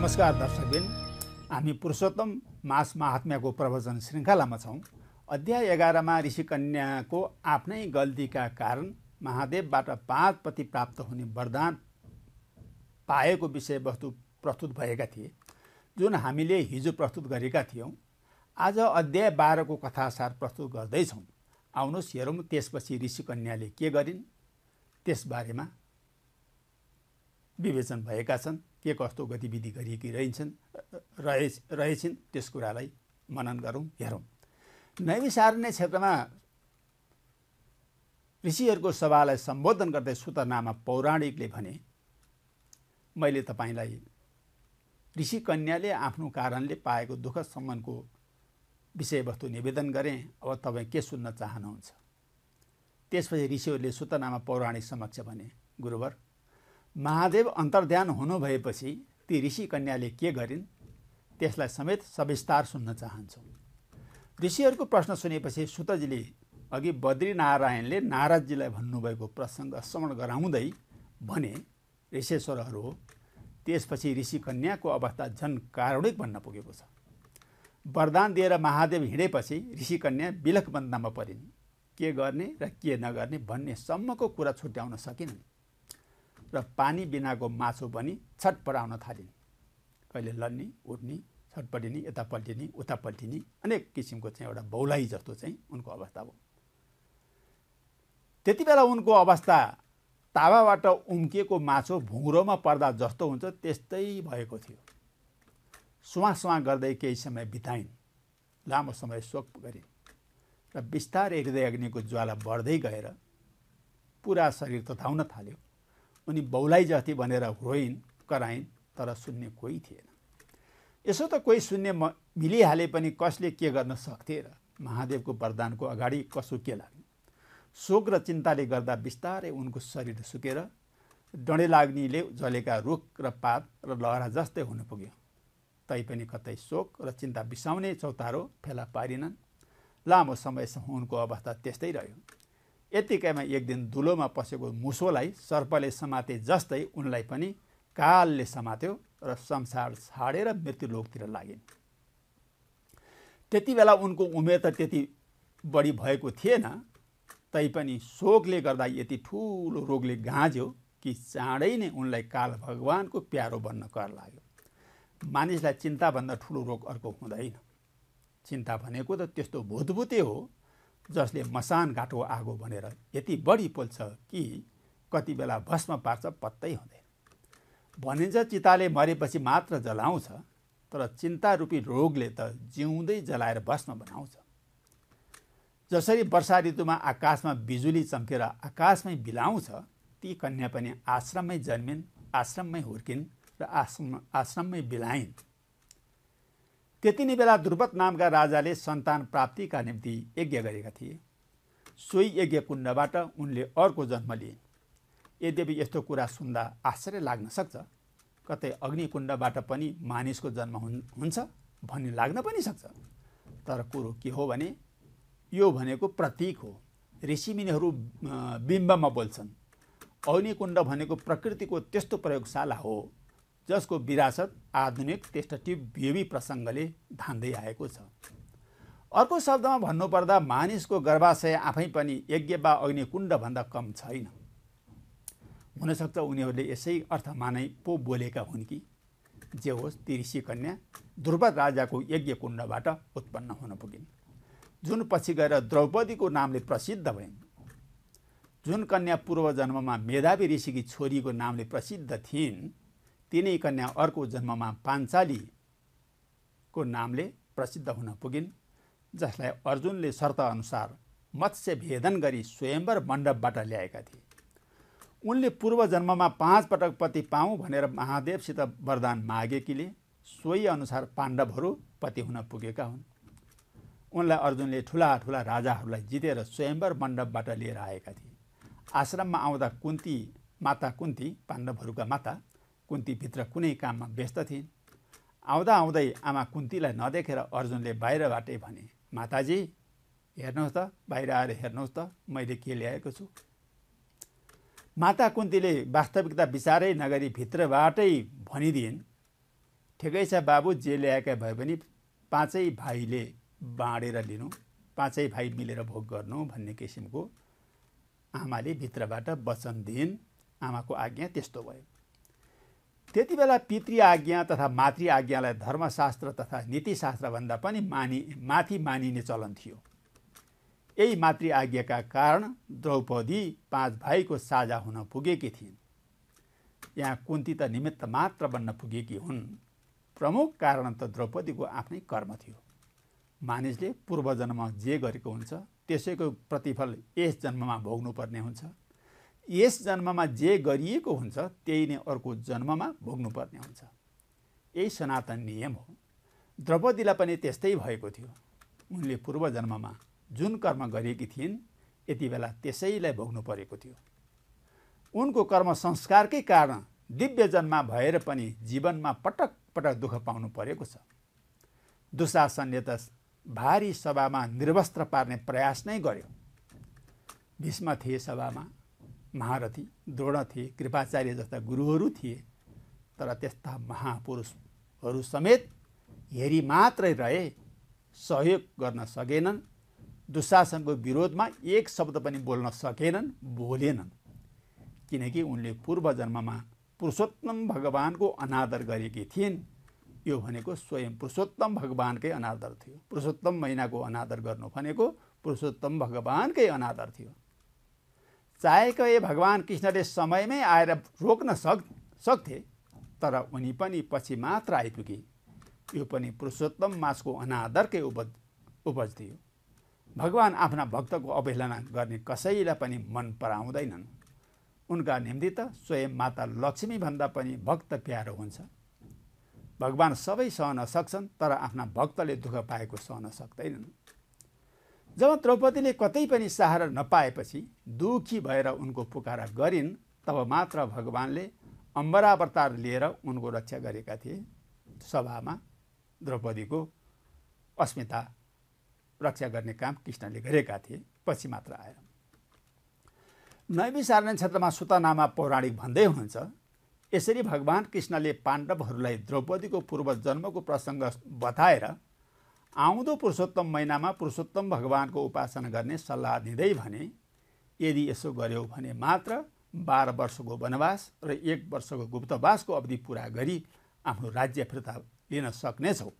नमस्कार दर्शकबिन हामी पुरुषोत्तम मास महात्म्याको प्रवचन श्रृङ्खलामा छौँ अध्याय एघारमा ऋषिकन्याको आफ्नै गल्तीका कारण महादेवबाट पाँच प्रति प्राप्त हुने वरदान पाएको विषयवस्तु प्रस्तुत भएका थिए जुन हामीले हिजो प्रस्तुत गरेका थियौँ आज अध्याय बाह्रको कथासार प्रस्तुत गर्दैछौँ आउनुहोस् हेरौँ त्यसपछि ऋषिकन्याले के गरिन् त्यसबारेमा विवेचन भएका छन् के कस्तो गतिविधि गरिएकी रहन्छन् रहे रहेछन् त्यस कुरालाई मनन गरौँ हेरौँ नैविसारण्य क्षेत्रमा ऋषिहरूको सभालाई सम्बोधन गर्दै सुतनामा पौराणिकले भने मैले तपाईँलाई ऋषि कन्याले आफ्नो कारणले पाएको दुःख सम्मानको विषयवस्तु निवेदन गरेँ अब तपाईँ के सुन्न चाहनुहुन्छ त्यसपछि ऋषिहरूले सुतनामा पौराणिक समक्ष भने गुरुवर महादेव अन्तर्ध्यान हुनु भएपछि ती ऋषि कन्याले के गरिन् त्यसलाई समेत सविस्तार सुन्न चाहन्छौँ ऋषिहरूको प्रश्न सुनेपछि सुतजीले अघि बद्रीनारायणले नारदजीलाई भन्नुभएको प्रसङ्ग श्रवण गराउँदै भने ऋषेश्वरहरू त्यसपछि ऋषि कन्याको अवस्था झन् कारुणिक भन्न पुगेको छ वरदान दिएर महादेव हिँडेपछि कन्या बिलख बन्दामा परिन् के गर्ने र के नगर्ने भन्ने सम्मको कुरा छुट्याउन सकिनन् र पानी बिनाको मासु पनि छटपराउन थालिन् कहिले लड्ने उठ्ने छटपटिने यता पल्टिने उता पल्टिने अनेक किसिमको चाहिँ एउटा बौलाइ जस्तो चाहिँ उनको अवस्था हो त्यति बेला उनको अवस्था तावाबाट उम्किएको मासु भुङ्रोमा पर्दा जस्तो हुन्छ त्यस्तै भएको थियो सुहाँ सुहाँ गर्दै केही समय बिताइन् लामो समय शोक गरिन् र बिस्तारै हृदय अग्निको ज्वाला बढ्दै गएर पुरा शरीर तताउन थाल्यो उनी बौलाइ जाति भनेर रोइन् कराइन् तर सुन्ने कोही थिएन यसो त कोही सुन्ने म मिलिहाले पनि कसले के गर्न सक्थे र महादेवको वरदानको अगाडि कसो के लाग्ने शोक र चिन्ताले गर्दा बिस्तारै उनको शरीर सुकेर डडे लाग्नेले जलेका रुख र पात र लहरा जस्तै हुन पुग्यो तैपनि कतै शोक र चिन्ता बिसाउने चौतारो फेला पारिनन् लामो समयसम्म उनको अवस्था त्यस्तै रह्यो यत्तिकैमा एक दिन दुलोमा पसेको मुसोलाई सर्पले समाते जस्तै उनलाई पनि कालले समात्यो र संसार छाडेर मृत्युलोकतिर लागिन् त्यति बेला उनको उमेर त त्यति बढी भएको थिएन तैपनि शोकले गर्दा यति ठुलो रोगले गाँज्यो कि चाँडै नै उनलाई काल भगवानको प्यारो बन्न कर लाग्यो मानिसलाई चिन्ताभन्दा ठुलो रोग अर्को हुँदैन चिन्ता भनेको त त्यस्तो भूतभूते हो जसले मसान घाटो आगो भनेर यति बढी पोल्छ कि कति बेला भस्म पार्छ पत्तै हुँदैन भनिन्छ चिताले मरेपछि मात्र जलाउँछ तर चिन्ता रूपी रोगले त जिउँदै जलाएर भस्म बनाउँछ जसरी वर्षा ऋतुमा आकाशमा बिजुली चम्केर आकाशमै बिलाउँछ ती कन्या पनि आश्रममै जन्मिन् आश्रममै हुर्किन् र आश्रम आश्रममै बिलाइन् त्यति नै बेला ध्रुवत नामका राजाले सन्तान प्राप्तिका निम्ति यज्ञ गरेका थिए सोही यज्ञकुण्डबाट उनले अर्को जन्म लिए यद्यपि यस्तो कुरा सुन्दा आश्चर्य लाग्न सक्छ कतै अग्निकुण्डबाट पनि मानिसको जन्म हुन् हुन्छ भन्ने लाग्न पनि सक्छ तर कुरो के हो भने यो भनेको प्रतीक हो ऋषिमिनीहरू बिम्बमा बोल्छन् अग्निकुण्ड भनेको प्रकृतिको त्यस्तो प्रयोगशाला हो जसको विरासत आधुनिक टेस्टटिभ बेबी प्रसङ्गले धान्दै आएको छ अर्को शब्दमा भन्नुपर्दा मानिसको गर्भाशय आफै पनि यज्ञ वा अग्निकुण्डभन्दा कम छैन हुनसक्छ उनीहरूले यसै अर्थमा नै पो बोलेका हुन् कि जे होस् ती कन्या ध्रुव राजाको यज्ञ कुण्डबाट उत्पन्न हुन पुगिन् जुन पछि गएर द्रौपदीको नामले प्रसिद्ध भइन् जुन कन्या पूर्व जन्ममा मेधावी ऋषिकी छोरीको नामले प्रसिद्ध थिइन् तिनै कन्या अर्को जन्ममा पाञ्चालीको नामले प्रसिद्ध हुन पुगिन् जसलाई अर्जुनले शर्त अनुसार मत्स्य भेदन गरी स्वयम्वर मण्डपबाट ल्याएका थिए उनले पूर्व जन्ममा पाँच पटक पति पाऊँ भनेर महादेवसित वरदान मागेकीले सोही अनुसार पाण्डवहरू पति हुन पुगेका हुन् उनलाई अर्जुनले ठुला ठुला राजाहरूलाई जितेर स्वयम्वर मण्डपबाट लिएर आएका थिए आश्रममा आउँदा कुन्ती माता कुन्ती पाण्डवहरूका माता कुन्ती भित्र कुनै काममा व्यस्त थिइन् आउँदा आउँदै आमा कुन्तीलाई नदेखेर अर्जुनले बाहिरबाटै भने माताजी हेर्नुहोस् त बाहिर आएर हेर्नुहोस् त मैले के ल्याएको छु माता कुन्तीले वास्तविकता विचारै नगरी भित्रबाटै भनिदिइन् ठिकै छ बाबु जे ल्याएका भए पनि पाँचै भाइले बाँडेर लिनु पाँचै भाइ मिलेर भोग गर्नु भन्ने किसिमको आमाले भित्रबाट वचन दिइन् आमाको आज्ञा त्यस्तो भयो त्यति बेला पितृ आज्ञा तथा मातृ आज्ञालाई धर्मशास्त्र तथा नीतिशास्त्रभन्दा पनि मानि माथि मानिने चलन थियो यही मातृ आज्ञाका कारण द्रौपदी पाँच भाइको साझा हुन पुगेकी थिइन् यहाँ कुन्ती त निमित्त मात्र बन्न पुगेकी हुन् प्रमुख कारण त द्रौपदीको आफ्नै कर्म थियो मानिसले पूर्वजन्म जे गरेको हुन्छ त्यसैको प्रतिफल यस जन्ममा भोग्नुपर्ने हुन्छ यस जन्ममा जे गरिएको हुन्छ त्यही नै अर्को जन्ममा भोग्नुपर्ने हुन्छ यही सनातन नियम हो द्रौपदीलाई पनि त्यस्तै भएको थियो उनले पूर्व जन्ममा जुन कर्म गरेकी थिइन् यति बेला त्यसैलाई भोग्नु परेको थियो उनको कर्म संस्कारकै कारण दिव्य जन्म भएर पनि जीवनमा पटक पटक दुःख पाउनु परेको छ दुशासनले त भारी सभामा निर्वस्त्र पार्ने प्रयास नै गर्यो भीष्म थिए सभामा महारथी द्रोण थिए कृपाचार्य जस्ता गुरुहरू थिए तर त्यस्ता महापुरुषहरू समेत हेरी मात्रै रहे सहयोग गर्न सकेनन् दुशासनको विरोधमा एक शब्द पनि बोल्न सकेनन् बोलेनन् किनकि उनले पूर्व जन्ममा पुरुषोत्तम भगवान्को अनादर गरेकी थिइन् यो भनेको स्वयं पुरुषोत्तम भगवान्कै अनादर थियो पुरुषोत्तम महिनाको अनादर गर्नु भनेको पुरुषोत्तम भगवान्कै अनादर थियो चाहेको ए भगवान् कृष्णले समयमै आएर रोक्न सक् सक्थे तर उनी पनि पछि मात्र आइपुगे यो पनि पुरुषोत्तम मासको अनादरकै उपज उपज थियो भगवान् आफ्ना भक्तको अवहेलना गर्ने कसैलाई पनि मन पराउँदैनन् उनका निम्ति त स्वयं माता लक्ष्मीभन्दा पनि भक्त प्यारो हुन्छ भगवान् सबै सहन सक्छन् तर आफ्ना भक्तले दुःख पाएको सहन सक्दैनन् जब द्रौपदीले कतै पनि सहारा नपाएपछि दुखी भएर उनको पुकारा गरिन् तब मात्र भगवान्ले अम्बरावतार लिएर उनको रक्षा गरेका थिए सभामा द्रौपदीको अस्मिता रक्षा गर्ने काम कृष्णले गरेका थिए पछि मात्र आएर नैविसारण क्षेत्रमा सुतनामा पौराणिक भन्दै हुन्छ यसरी भगवान् कृष्णले पाण्डवहरूलाई द्रौपदीको पूर्व जन्मको प्रसङ्ग बताएर आउँदो पुरुषोत्तम महिनामा पुरुषोत्तम भगवानको उपासना गर्ने सल्लाह दिँदै भने यदि यसो गर्यो भने मात्र बाह्र वर्षको वनवास र एक वर्षको गुप्तवासको अवधि पुरा गरी आफ्नो राज्य फिर्ता लिन सक्नेछौ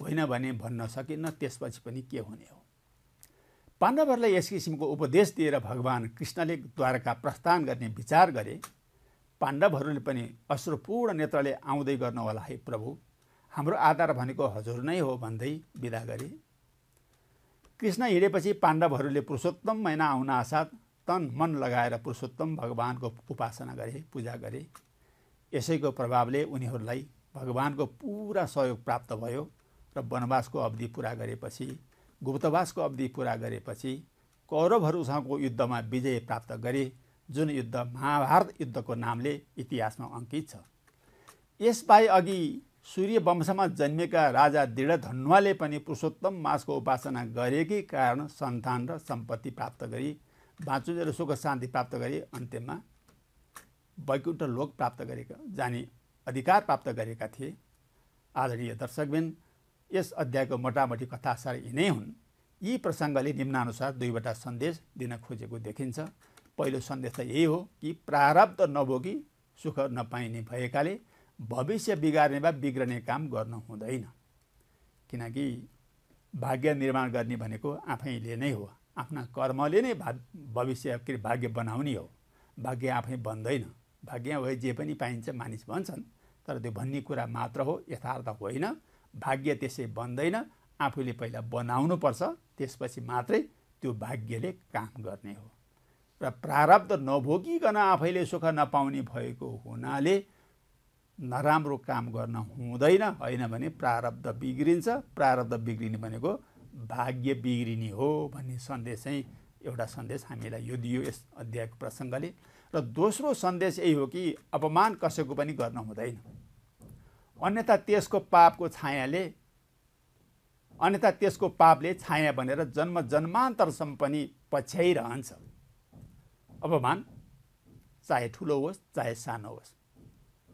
होइन भने भन्न सकिन्न त्यसपछि पनि के हुने हो पाण्डवहरूलाई यस किसिमको उपदेश दिएर भगवान् कृष्णले द्वारका प्रस्थान गर्ने विचार गरे पाण्डवहरूले पनि अश्रुपूर्ण नेत्रले आउँदै होला है प्रभु हाम्रो आधार भनेको हजुर नै हो भन्दै विदा गरे कृष्ण हिँडेपछि पाण्डवहरूले पुरुषोत्तम महिना आउन आसाथ तन मन लगाएर पुरुषोत्तम भगवानको उपासना गरे पूजा गरे यसैको प्रभावले उनीहरूलाई भगवानको पुरा सहयोग प्राप्त भयो र वनवासको अवधि पुरा गरेपछि गुप्तवासको अवधि पुरा गरेपछि कौरवहरूसँगको युद्धमा विजय प्राप्त गरे जुन युद्ध महाभारत युद्धको नामले इतिहासमा अङ्कित छ यसबाहेक अघि सूर्य वंशमा जन्मेका राजा धनुवाले पनि पुरुषोत्तम मासको उपासना गरेकै कारण सन्तान र सम्पत्ति प्राप्त गरी र सुख शान्ति प्राप्त गरी अन्त्यमा वैकुण्ठ लोक प्राप्त गरेका जाने अधिकार प्राप्त गरेका थिए आदरणीय दर्शकबिन यस अध्यायको मोटामोटी कथासार यिनै हुन् यी प्रसङ्गले निम्नानुसार दुईवटा सन्देश दिन खोजेको देखिन्छ पहिलो सन्देश त यही हो कि प्रारब्ध नभोगी सुख नपाइने भएकाले भविष्य बिगार्ने वा बिग्रने काम गर्नु हुँदैन किनकि भाग्य निर्माण गर्ने भनेको आफैले नै हो आफ्ना कर्मले नै भा भविष्य के अरे भाग्य बनाउने हो भाग्य आफै बन्दैन भाग्य भए जे पनि पाइन्छ मानिस भन्छन् तर त्यो भन्ने कुरा मात्र हो यथार्थ होइन भाग्य त्यसै बन्दैन आफूले पहिला बनाउनुपर्छ त्यसपछि मात्रै त्यो भाग्यले काम गर्ने हो र प्रारब्ध नभोगिकन आफैले सुख नपाउने भएको हुनाले नराम्रो काम गर्न हुँदैन होइन भने प्रारब्ध बिग्रिन्छ प्रारब्ध बिग्रिने भनेको भाग्य बिग्रिने हो भन्ने सन्देश चाहिँ एउटा सन्देश हामीलाई यो दियो यस अध्यायको प्रसङ्गले र दोस्रो सन्देश यही हो कि अपमान कसैको पनि गर्न हुँदैन अन्यथा त्यसको पापको छायाले अन्यथा त्यसको पापले छाया बनेर जन्म जन्मान्तरसम्म पनि पछ्याइरहन्छ अपमान चाहे ठुलो होस् चाहे सानो होस्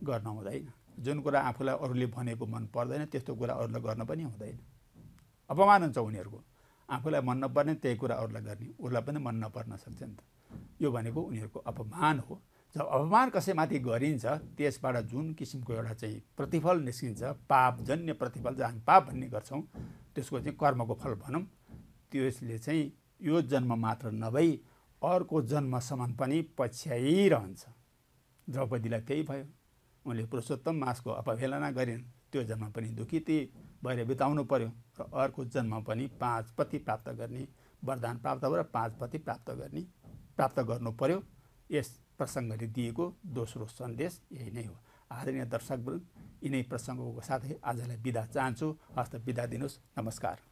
गर्न हुँदैन जुन कुरा आफूलाई अरूले भनेको मन पर्दैन त्यस्तो कुरा अरूलाई गर्न पनि हुँदैन अपमान हुन्छ उनीहरूको आफूलाई मन नपर्ने त्यही कुरा अरूलाई गर्ने उसलाई पनि मन नपर्न सक्छ नि त यो भनेको उनीहरूको अपमान हो जब अपमान कसैमाथि गरिन्छ त्यसबाट जुन किसिमको एउटा चाहिँ प्रतिफल निस्किन्छ पापजन्य प्रतिफल जहाँ पाप भन्ने गर्छौँ त्यसको चाहिँ कर्मको फल भनौँ त्यसले चाहिँ यो जन्म मात्र नभई अर्को जन्मसम्म पनि पछ्याइरहन्छ द्रौपदीलाई त्यही भयो उनले पुरुषोत्तम मासको अपहेलना गरिन् त्यो जन्म पनि दुखिती भएर बिताउनु पर्यो र अर्को जन्म पनि पाँच पति प्राप्त गर्ने वरदान प्राप्त भएर पाँच पति प्राप्त गर्ने प्राप्त गर्नु पर्यो यस प्रसङ्गले दिएको दोस्रो सन्देश यही नै हो आदरणीय दर्शकवृन्द यिनै प्रसङ्गको साथै आजलाई बिदा चाहन्छु हस्त बिदा दिनुहोस् नमस्कार